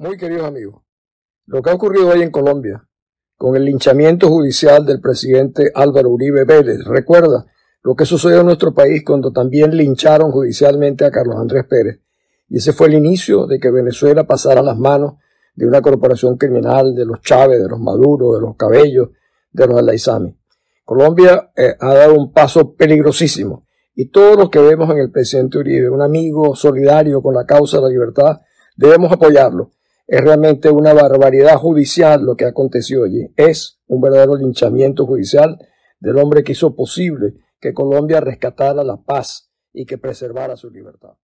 Muy queridos amigos, lo que ha ocurrido hoy en Colombia con el linchamiento judicial del presidente Álvaro Uribe Vélez, recuerda lo que sucedió en nuestro país cuando también lincharon judicialmente a Carlos Andrés Pérez. Y ese fue el inicio de que Venezuela pasara a las manos de una corporación criminal, de los Chávez, de los Maduro, de los Cabellos, de los Alaizami. Colombia eh, ha dado un paso peligrosísimo. Y todos los que vemos en el presidente Uribe, un amigo solidario con la causa de la libertad, debemos apoyarlo es realmente una barbaridad judicial lo que aconteció allí. Es un verdadero linchamiento judicial del hombre que hizo posible que Colombia rescatara la paz y que preservara su libertad.